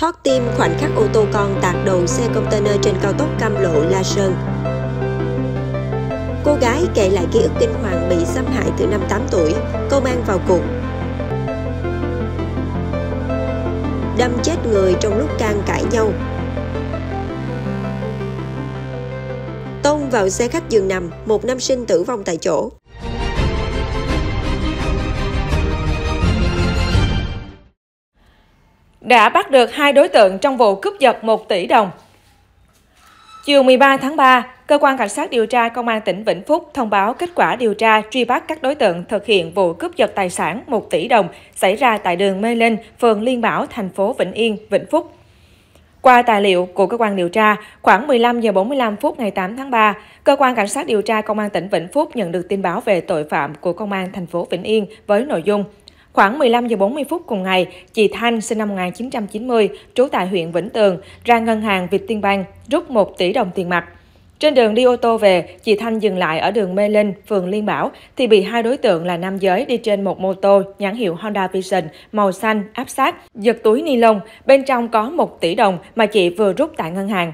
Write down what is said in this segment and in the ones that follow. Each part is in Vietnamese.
Thoát tim khoảnh khắc ô tô con tạt đầu xe container trên cao tốc Cam Lộ La Sơn. Cô gái kể lại ký ức kinh hoàng bị xâm hại từ năm 8 tuổi, công an vào cuộc. Đâm chết người trong lúc can cãi nhau. Tông vào xe khách giường nằm, một nam sinh tử vong tại chỗ. đã bắt được hai đối tượng trong vụ cướp giật 1 tỷ đồng. Chiều 13 tháng 3, Cơ quan Cảnh sát điều tra Công an tỉnh Vĩnh Phúc thông báo kết quả điều tra truy bắt các đối tượng thực hiện vụ cướp giật tài sản 1 tỷ đồng xảy ra tại đường Mê Linh, phường Liên Bảo, thành phố Vĩnh Yên, Vĩnh Phúc. Qua tài liệu của cơ quan điều tra, khoảng 15 giờ 45 phút ngày 8 tháng 3, cơ quan cảnh sát điều tra công an tỉnh Vĩnh Phúc nhận được tin báo về tội phạm của công an thành phố Vĩnh Yên với nội dung Khoảng 15 giờ 40 phút cùng ngày, chị Thanh sinh năm 1990, trú tại huyện Vĩnh Tường, ra ngân hàng Việt Tiên Vietinbank rút 1 tỷ đồng tiền mặt. Trên đường đi ô tô về, chị Thanh dừng lại ở đường Mê Linh, phường Liên Bảo, thì bị hai đối tượng là nam giới đi trên một mô tô nhãn hiệu Honda Vision màu xanh áp sát, giật túi ni lông, bên trong có 1 tỷ đồng mà chị vừa rút tại ngân hàng.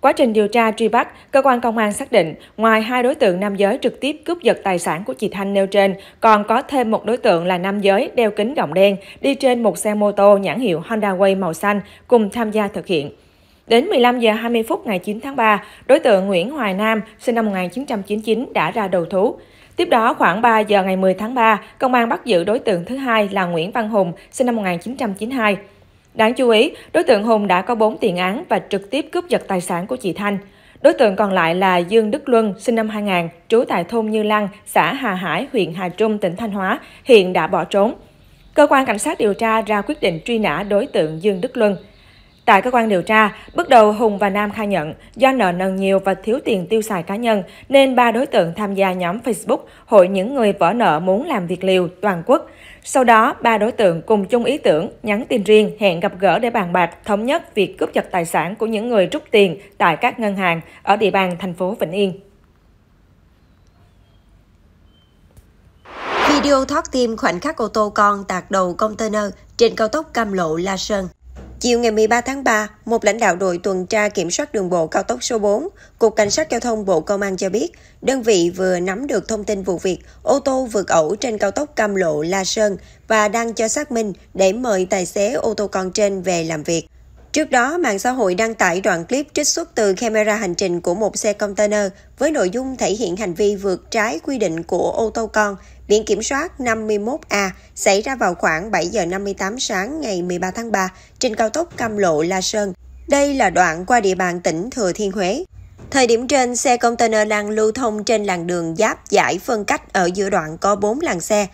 Quá trình điều tra truy bắt, cơ quan công an xác định, ngoài hai đối tượng nam giới trực tiếp cướp giật tài sản của chị Thanh nêu trên, còn có thêm một đối tượng là nam giới đeo kính gọng đen, đi trên một xe mô tô nhãn hiệu Honda Way màu xanh cùng tham gia thực hiện. Đến 15 giờ 20 phút ngày 9 tháng 3, đối tượng Nguyễn Hoài Nam, sinh năm 1999 đã ra đầu thú. Tiếp đó, khoảng 3 giờ ngày 10 tháng 3, công an bắt giữ đối tượng thứ hai là Nguyễn Văn Hùng, sinh năm 1992. Đáng chú ý, đối tượng Hùng đã có 4 tiền án và trực tiếp cướp giật tài sản của chị Thanh. Đối tượng còn lại là Dương Đức Luân, sinh năm 2000, trú tại thôn Như Lăng, xã Hà Hải, huyện Hà Trung, tỉnh Thanh Hóa, hiện đã bỏ trốn. Cơ quan cảnh sát điều tra ra quyết định truy nã đối tượng Dương Đức Luân. Tại cơ quan điều tra, bước đầu Hùng và Nam khai nhận do nợ nần nhiều và thiếu tiền tiêu xài cá nhân nên ba đối tượng tham gia nhóm Facebook Hội những người vỡ nợ muốn làm việc liều toàn quốc. Sau đó, ba đối tượng cùng chung ý tưởng, nhắn tin riêng, hẹn gặp gỡ để bàn bạc, thống nhất việc cướp giật tài sản của những người rút tiền tại các ngân hàng ở địa bàn thành phố Vĩnh Yên. Video thoát tim khoảnh khắc ô tô con tạt đầu container trên cao tốc Cam Lộ La Sơn. Chiều ngày 13 tháng 3, một lãnh đạo đội tuần tra kiểm soát đường bộ cao tốc số 4, Cục Cảnh sát Giao thông Bộ Công an cho biết, đơn vị vừa nắm được thông tin vụ việc ô tô vượt ẩu trên cao tốc Cam Lộ – La Sơn và đang cho xác minh để mời tài xế ô tô con trên về làm việc. Trước đó, mạng xã hội đăng tải đoạn clip trích xuất từ camera hành trình của một xe container với nội dung thể hiện hành vi vượt trái quy định của ô tô con biển kiểm soát 51A xảy ra vào khoảng 7 giờ 58 sáng ngày 13 tháng 3 trên cao tốc Cam Lộ La Sơn. Đây là đoạn qua địa bàn tỉnh Thừa Thiên Huế. Thời điểm trên, xe container đang lưu thông trên làn đường giáp giải phân cách ở giữa đoạn có 4 làn xe.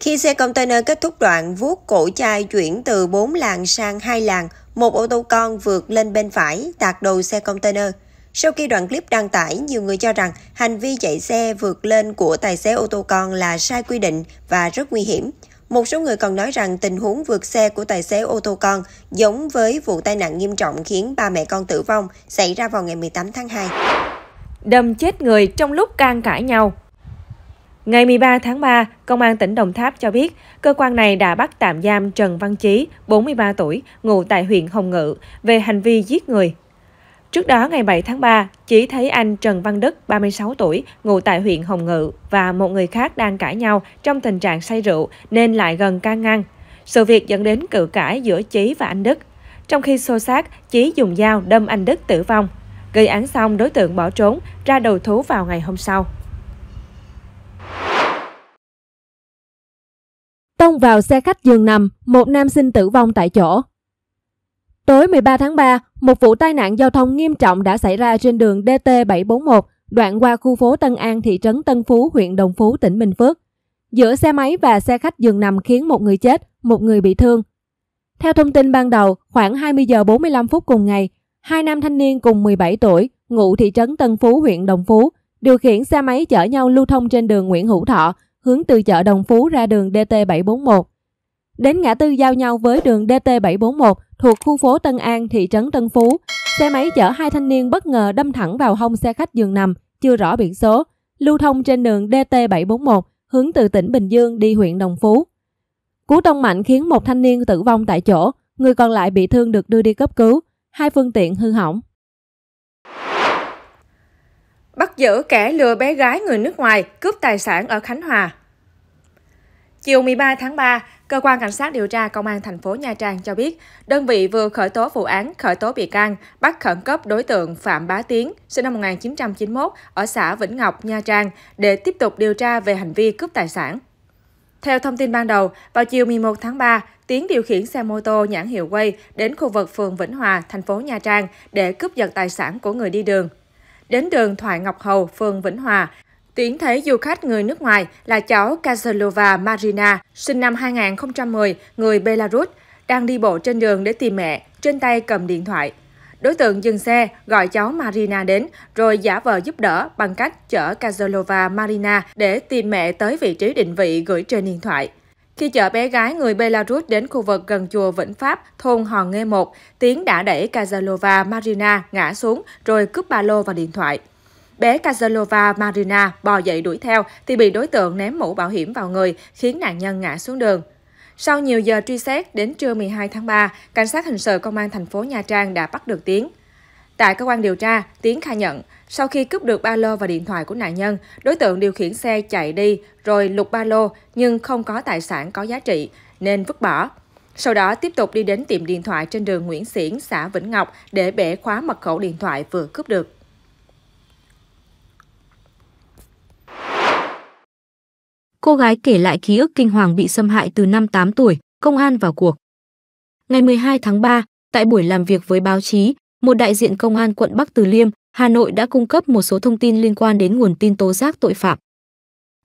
Khi xe container kết thúc đoạn vuốt cổ chai chuyển từ 4 làn sang 2 làn, một ô tô con vượt lên bên phải tạt đầu xe container. Sau khi đoạn clip đăng tải, nhiều người cho rằng hành vi chạy xe vượt lên của tài xế ô tô con là sai quy định và rất nguy hiểm. Một số người còn nói rằng tình huống vượt xe của tài xế ô tô con giống với vụ tai nạn nghiêm trọng khiến ba mẹ con tử vong xảy ra vào ngày 18 tháng 2. Đâm chết người trong lúc can cãi nhau Ngày 13 tháng 3, Công an tỉnh Đồng Tháp cho biết, cơ quan này đã bắt tạm giam Trần Văn Chí, 43 tuổi, ngụ tại huyện Hồng Ngự, về hành vi giết người. Trước đó, ngày 7 tháng 3, chỉ thấy anh Trần Văn Đức, 36 tuổi, ngụ tại huyện Hồng Ngự và một người khác đang cãi nhau trong tình trạng say rượu nên lại gần can ngăn. Sự việc dẫn đến cự cãi giữa Chí và anh Đức. Trong khi xô xát, Chí dùng dao đâm anh Đức tử vong. Gây án xong, đối tượng bỏ trốn, ra đầu thú vào ngày hôm sau. Tông vào xe khách giường nằm, một nam sinh tử vong tại chỗ. Tối 13 tháng 3, một vụ tai nạn giao thông nghiêm trọng đã xảy ra trên đường DT741, đoạn qua khu phố Tân An, thị trấn Tân Phú, huyện Đồng Phú, tỉnh Bình Phước. Giữa xe máy và xe khách dừng nằm khiến một người chết, một người bị thương. Theo thông tin ban đầu, khoảng 20 giờ 45 phút cùng ngày, hai nam thanh niên cùng 17 tuổi, ngụ thị trấn Tân Phú, huyện Đồng Phú, điều khiển xe máy chở nhau lưu thông trên đường Nguyễn Hữu Thọ, hướng từ chợ Đồng Phú ra đường DT741. Đến ngã tư giao nhau với đường DT741, thuộc khu phố Tân An, thị trấn Tân Phú. Xe máy chở hai thanh niên bất ngờ đâm thẳng vào hông xe khách giường nằm, chưa rõ biển số, lưu thông trên đường DT741, hướng từ tỉnh Bình Dương đi huyện Đồng Phú. Cú tông mạnh khiến một thanh niên tử vong tại chỗ, người còn lại bị thương được đưa đi cấp cứu, hai phương tiện hư hỏng. Bắt giữ kẻ lừa bé gái người nước ngoài cướp tài sản ở Khánh Hòa. Chiều 13 tháng 3, Cơ quan Cảnh sát điều tra Công an thành phố Nha Trang cho biết, đơn vị vừa khởi tố vụ án, khởi tố bị can, bắt khẩn cấp đối tượng Phạm Bá Tiến, sinh năm 1991, ở xã Vĩnh Ngọc, Nha Trang, để tiếp tục điều tra về hành vi cướp tài sản. Theo thông tin ban đầu, vào chiều 11 tháng 3, Tiến điều khiển xe mô tô nhãn hiệu Way đến khu vực phường Vĩnh Hòa, thành phố Nha Trang để cướp giật tài sản của người đi đường. Đến đường Thoại Ngọc Hầu, phường Vĩnh Hòa, Tiến thấy du khách người nước ngoài là cháu Kazalova Marina, sinh năm 2010, người Belarus, đang đi bộ trên đường để tìm mẹ, trên tay cầm điện thoại. Đối tượng dừng xe, gọi cháu Marina đến, rồi giả vờ giúp đỡ bằng cách chở Kazalova Marina để tìm mẹ tới vị trí định vị gửi trên điện thoại. Khi chở bé gái người Belarus đến khu vực gần chùa Vĩnh Pháp, thôn Hòn Nghe 1, Tiến đã đẩy Kazalova Marina ngã xuống rồi cướp ba lô và điện thoại. Bé Kazalova Marina bò dậy đuổi theo thì bị đối tượng ném mũ bảo hiểm vào người, khiến nạn nhân ngã xuống đường. Sau nhiều giờ truy xét, đến trưa 12 tháng 3, Cảnh sát hình sự Công an thành phố Nha Trang đã bắt được Tiến. Tại cơ quan điều tra, Tiến khai nhận, sau khi cướp được ba lô và điện thoại của nạn nhân, đối tượng điều khiển xe chạy đi rồi lục ba lô nhưng không có tài sản có giá trị nên vứt bỏ. Sau đó tiếp tục đi đến tiệm điện thoại trên đường Nguyễn Xiển, xã Vĩnh Ngọc để bẻ khóa mật khẩu điện thoại vừa cướp được. Cô gái kể lại ký ức kinh hoàng bị xâm hại từ năm 8 tuổi, công an vào cuộc. Ngày 12 tháng 3, tại buổi làm việc với báo chí, một đại diện công an quận Bắc Từ Liêm, Hà Nội đã cung cấp một số thông tin liên quan đến nguồn tin tố giác tội phạm.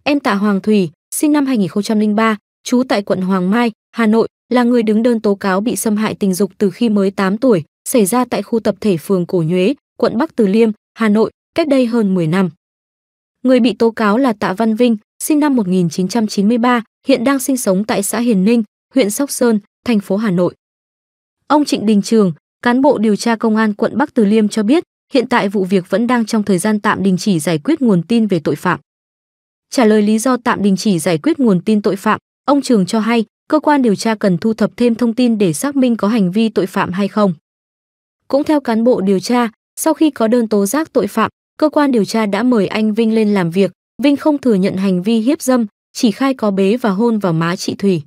Em Tạ Hoàng Thủy, sinh năm 2003, trú tại quận Hoàng Mai, Hà Nội, là người đứng đơn tố cáo bị xâm hại tình dục từ khi mới 8 tuổi, xảy ra tại khu tập thể phường Cổ Nhuế, quận Bắc Từ Liêm, Hà Nội, cách đây hơn 10 năm. Người bị tố cáo là Tạ Văn Vinh, sinh năm 1993, hiện đang sinh sống tại xã Hiền Ninh, huyện Sóc Sơn, thành phố Hà Nội. Ông Trịnh Đình Trường, cán bộ điều tra công an quận Bắc Từ Liêm cho biết, hiện tại vụ việc vẫn đang trong thời gian tạm đình chỉ giải quyết nguồn tin về tội phạm. Trả lời lý do tạm đình chỉ giải quyết nguồn tin tội phạm, ông Trường cho hay, cơ quan điều tra cần thu thập thêm thông tin để xác minh có hành vi tội phạm hay không. Cũng theo cán bộ điều tra, sau khi có đơn tố giác tội phạm, cơ quan điều tra đã mời anh Vinh lên làm việc, Vinh không thừa nhận hành vi hiếp dâm, chỉ khai có bế và hôn vào má chị Thủy.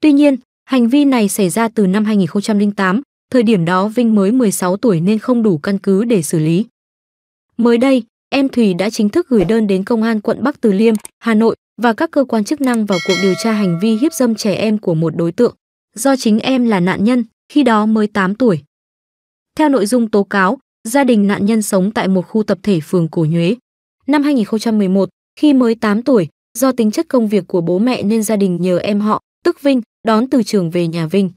Tuy nhiên, hành vi này xảy ra từ năm 2008, thời điểm đó Vinh mới 16 tuổi nên không đủ căn cứ để xử lý. Mới đây, em Thủy đã chính thức gửi đơn đến Công an quận Bắc Từ Liêm, Hà Nội và các cơ quan chức năng vào cuộc điều tra hành vi hiếp dâm trẻ em của một đối tượng. Do chính em là nạn nhân, khi đó mới 8 tuổi. Theo nội dung tố cáo, gia đình nạn nhân sống tại một khu tập thể phường Cổ Nhuế. Năm 2011, khi mới 8 tuổi, do tính chất công việc của bố mẹ nên gia đình nhờ em họ, tức Vinh, đón từ trường về nhà Vinh.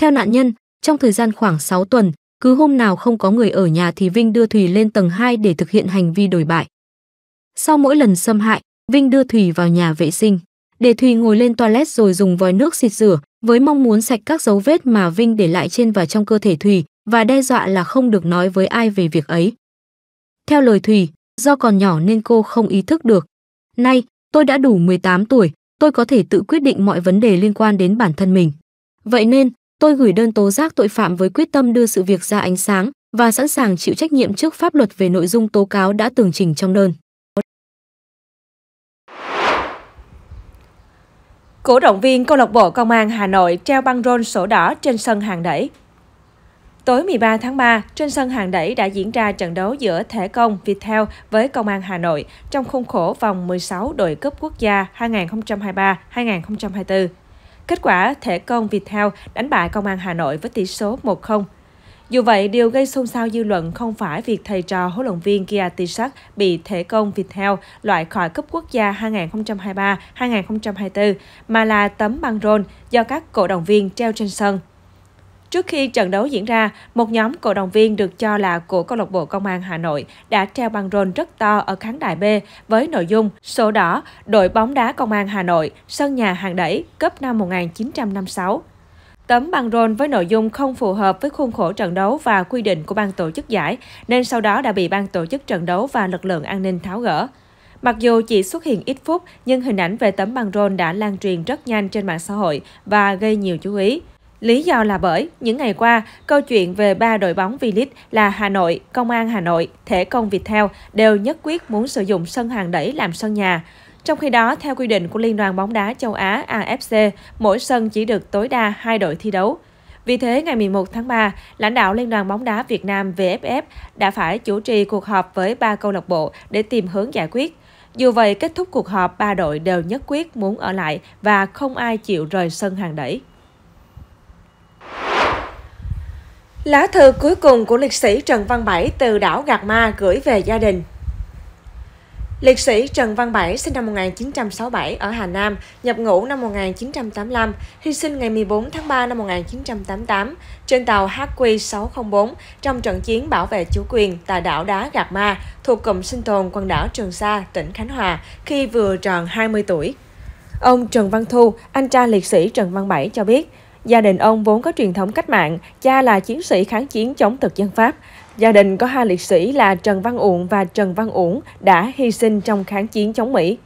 Theo nạn nhân, trong thời gian khoảng 6 tuần, cứ hôm nào không có người ở nhà thì Vinh đưa Thùy lên tầng 2 để thực hiện hành vi đổi bại. Sau mỗi lần xâm hại, Vinh đưa Thùy vào nhà vệ sinh, để Thùy ngồi lên toilet rồi dùng vòi nước xịt rửa, với mong muốn sạch các dấu vết mà Vinh để lại trên và trong cơ thể Thùy và đe dọa là không được nói với ai về việc ấy. Theo lời Thùy, do còn nhỏ nên cô không ý thức được, Nay, tôi đã đủ 18 tuổi, tôi có thể tự quyết định mọi vấn đề liên quan đến bản thân mình. Vậy nên, tôi gửi đơn tố giác tội phạm với quyết tâm đưa sự việc ra ánh sáng và sẵn sàng chịu trách nhiệm trước pháp luật về nội dung tố cáo đã tường trình trong đơn. Cổ động viên câu lạc bộ Công an Hà Nội treo băng rôn sổ đỏ trên sân hàng đẩy. Tối 13 tháng 3, trên sân hàng đẩy đã diễn ra trận đấu giữa Thể công Viettel với Công an Hà Nội trong khuôn khổ vòng 16 đội cấp quốc gia 2023-2024. Kết quả, Thể công Viettel đánh bại Công an Hà Nội với tỷ số 1-0. Dù vậy, điều gây xôn xao dư luận không phải việc thầy trò huấn luyện viên Kia Tisak bị thể công Viettel loại khỏi cấp quốc gia 2023-2024, mà là tấm băng rôn do các cổ động viên treo trên sân. Trước khi trận đấu diễn ra, một nhóm cổ động viên được cho là của câu lạc bộ Công an Hà Nội đã treo băng rôn rất to ở khán đài B với nội dung Sổ đỏ, đội bóng đá Công an Hà Nội, sân nhà hàng đẩy, cấp năm 1956. Tấm băng rôn với nội dung không phù hợp với khuôn khổ trận đấu và quy định của ban tổ chức giải, nên sau đó đã bị ban tổ chức trận đấu và lực lượng an ninh tháo gỡ. Mặc dù chỉ xuất hiện ít phút, nhưng hình ảnh về tấm băng rôn đã lan truyền rất nhanh trên mạng xã hội và gây nhiều chú ý. Lý do là bởi những ngày qua, câu chuyện về ba đội bóng V-League là Hà Nội, Công an Hà Nội, Thể công Viettel đều nhất quyết muốn sử dụng sân hàng đẩy làm sân nhà. Trong khi đó, theo quy định của Liên đoàn bóng đá châu Á AFC, mỗi sân chỉ được tối đa hai đội thi đấu. Vì thế, ngày 11 tháng 3, lãnh đạo Liên đoàn bóng đá Việt Nam VFF đã phải chủ trì cuộc họp với ba câu lạc bộ để tìm hướng giải quyết. Dù vậy, kết thúc cuộc họp, ba đội đều nhất quyết muốn ở lại và không ai chịu rời sân hàng đẩy. Lá thư cuối cùng của liệt sĩ Trần Văn Bảy từ đảo Gạt Ma gửi về gia đình. Liệt sĩ Trần Văn Bảy sinh năm 1967 ở Hà Nam, nhập ngũ năm 1985, hy sinh ngày 14 tháng 3 năm 1988 trên tàu HQ604 trong trận chiến bảo vệ chủ quyền tại đảo Đá Gạt Ma thuộc cụm sinh tồn quần đảo Trường Sa, tỉnh Khánh Hòa khi vừa tròn 20 tuổi. Ông Trần Văn Thu, anh trai liệt sĩ Trần Văn Bảy cho biết, Gia đình ông vốn có truyền thống cách mạng, cha là chiến sĩ kháng chiến chống thực dân Pháp. Gia đình có hai liệt sĩ là Trần Văn Uộng và Trần Văn Uổng đã hy sinh trong kháng chiến chống Mỹ.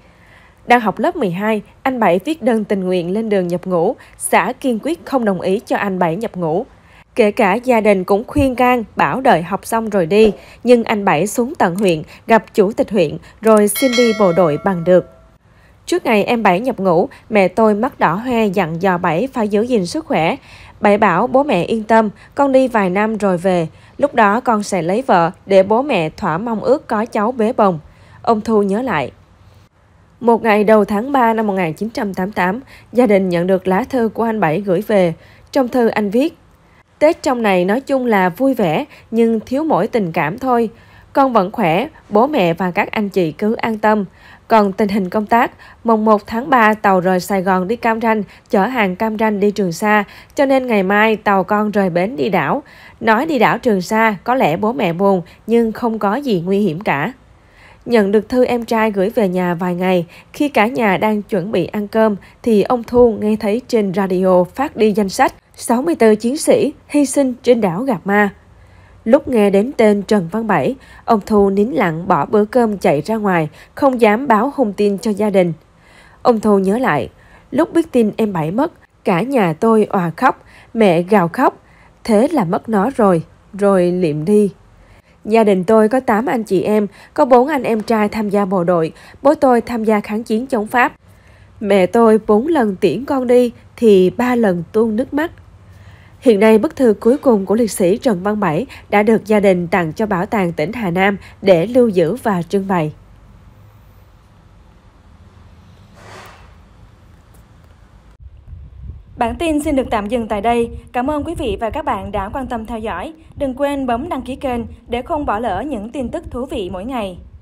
Đang học lớp 12, anh Bảy viết đơn tình nguyện lên đường nhập ngũ, xã kiên quyết không đồng ý cho anh Bảy nhập ngũ. Kể cả gia đình cũng khuyên can, bảo đợi học xong rồi đi, nhưng anh Bảy xuống tận huyện, gặp chủ tịch huyện, rồi xin đi bộ đội bằng được. Trước ngày em Bảy nhập ngũ, mẹ tôi mắt đỏ hoe dặn dò Bảy phải giữ gìn sức khỏe. Bảy bảo bố mẹ yên tâm, con đi vài năm rồi về. Lúc đó con sẽ lấy vợ để bố mẹ thỏa mong ước có cháu bế bồng. Ông Thu nhớ lại. Một ngày đầu tháng 3 năm 1988, gia đình nhận được lá thư của anh Bảy gửi về. Trong thư anh viết, Tết trong này nói chung là vui vẻ nhưng thiếu mỗi tình cảm thôi. Con vẫn khỏe, bố mẹ và các anh chị cứ an tâm. Còn tình hình công tác, mùng 1 tháng 3 tàu rời Sài Gòn đi Cam Ranh, chở hàng Cam Ranh đi Trường Sa, cho nên ngày mai tàu con rời bến đi đảo. Nói đi đảo Trường Sa có lẽ bố mẹ buồn nhưng không có gì nguy hiểm cả. Nhận được thư em trai gửi về nhà vài ngày, khi cả nhà đang chuẩn bị ăn cơm thì ông Thu nghe thấy trên radio phát đi danh sách 64 chiến sĩ hy sinh trên đảo Gạc Ma. Lúc nghe đến tên Trần Văn Bảy, ông Thu nín lặng bỏ bữa cơm chạy ra ngoài, không dám báo hung tin cho gia đình. Ông Thu nhớ lại, lúc biết tin em Bảy mất, cả nhà tôi òa khóc, mẹ gào khóc, thế là mất nó rồi, rồi liệm đi. Gia đình tôi có 8 anh chị em, có 4 anh em trai tham gia bộ đội, bố tôi tham gia kháng chiến chống Pháp. Mẹ tôi 4 lần tiễn con đi thì 3 lần tuôn nước mắt. Hiện nay, bức thư cuối cùng của liệt sĩ Trần Văn Bảy đã được gia đình tặng cho Bảo tàng tỉnh Hà Nam để lưu giữ và trưng bày. Bản tin xin được tạm dừng tại đây. Cảm ơn quý vị và các bạn đã quan tâm theo dõi. Đừng quên bấm đăng ký kênh để không bỏ lỡ những tin tức thú vị mỗi ngày.